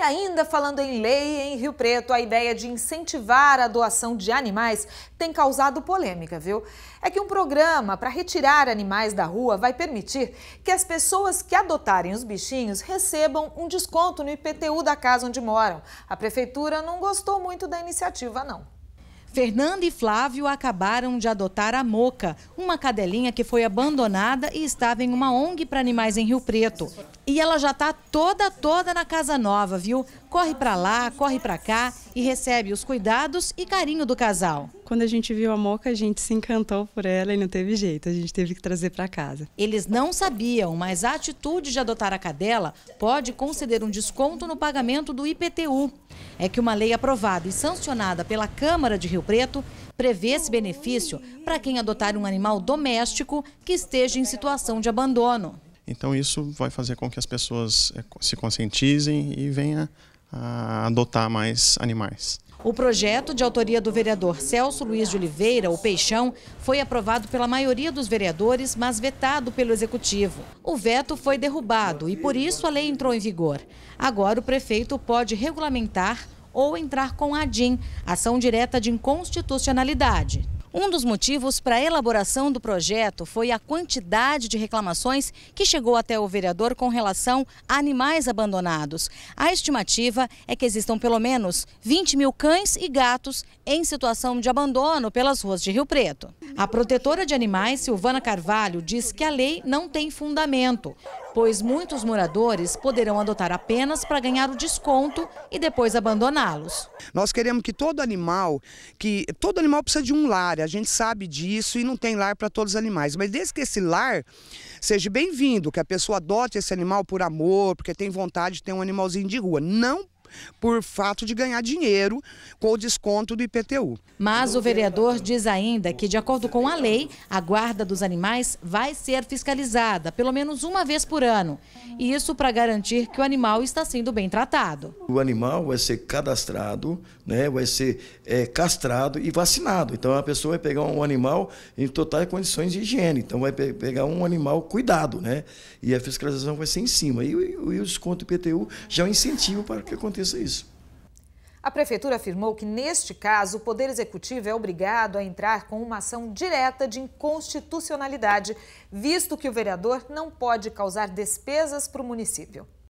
E ainda falando em lei, em Rio Preto, a ideia de incentivar a doação de animais tem causado polêmica, viu? É que um programa para retirar animais da rua vai permitir que as pessoas que adotarem os bichinhos recebam um desconto no IPTU da casa onde moram. A prefeitura não gostou muito da iniciativa, não. Fernanda e Flávio acabaram de adotar a Moca, uma cadelinha que foi abandonada e estava em uma ONG para animais em Rio Preto. E ela já está toda, toda na casa nova, viu? Corre para lá, corre para cá e recebe os cuidados e carinho do casal. Quando a gente viu a Moca, a gente se encantou por ela e não teve jeito, a gente teve que trazer para casa. Eles não sabiam, mas a atitude de adotar a cadela pode conceder um desconto no pagamento do IPTU é que uma lei aprovada e sancionada pela Câmara de Rio Preto prevê esse benefício para quem adotar um animal doméstico que esteja em situação de abandono. Então isso vai fazer com que as pessoas eh, se conscientizem e venham a adotar mais animais. O projeto, de autoria do vereador Celso Luiz de Oliveira, o Peixão, foi aprovado pela maioria dos vereadores, mas vetado pelo Executivo. O veto foi derrubado e, por isso, a lei entrou em vigor. Agora, o prefeito pode regulamentar ou entrar com a DIN, ação direta de inconstitucionalidade. Um dos motivos para a elaboração do projeto foi a quantidade de reclamações que chegou até o vereador com relação a animais abandonados. A estimativa é que existam pelo menos 20 mil cães e gatos em situação de abandono pelas ruas de Rio Preto. A protetora de animais, Silvana Carvalho, diz que a lei não tem fundamento pois muitos moradores poderão adotar apenas para ganhar o desconto e depois abandoná-los. Nós queremos que todo animal, que todo animal precisa de um lar, a gente sabe disso e não tem lar para todos os animais, mas desde que esse lar seja bem-vindo, que a pessoa adote esse animal por amor, porque tem vontade de ter um animalzinho de rua, não por fato de ganhar dinheiro com o desconto do IPTU. Mas o vereador diz ainda que, de acordo com a lei, a guarda dos animais vai ser fiscalizada pelo menos uma vez por ano. E isso para garantir que o animal está sendo bem tratado. O animal vai ser cadastrado, né, vai ser é, castrado e vacinado. Então a pessoa vai pegar um animal em totais condições de higiene. Então vai pe pegar um animal cuidado, né? E a fiscalização vai ser em cima. E, e, e o desconto IPTU já é um incentivo para que aconteça aconteça isso. A Prefeitura afirmou que, neste caso, o Poder Executivo é obrigado a entrar com uma ação direta de inconstitucionalidade, visto que o vereador não pode causar despesas para o município.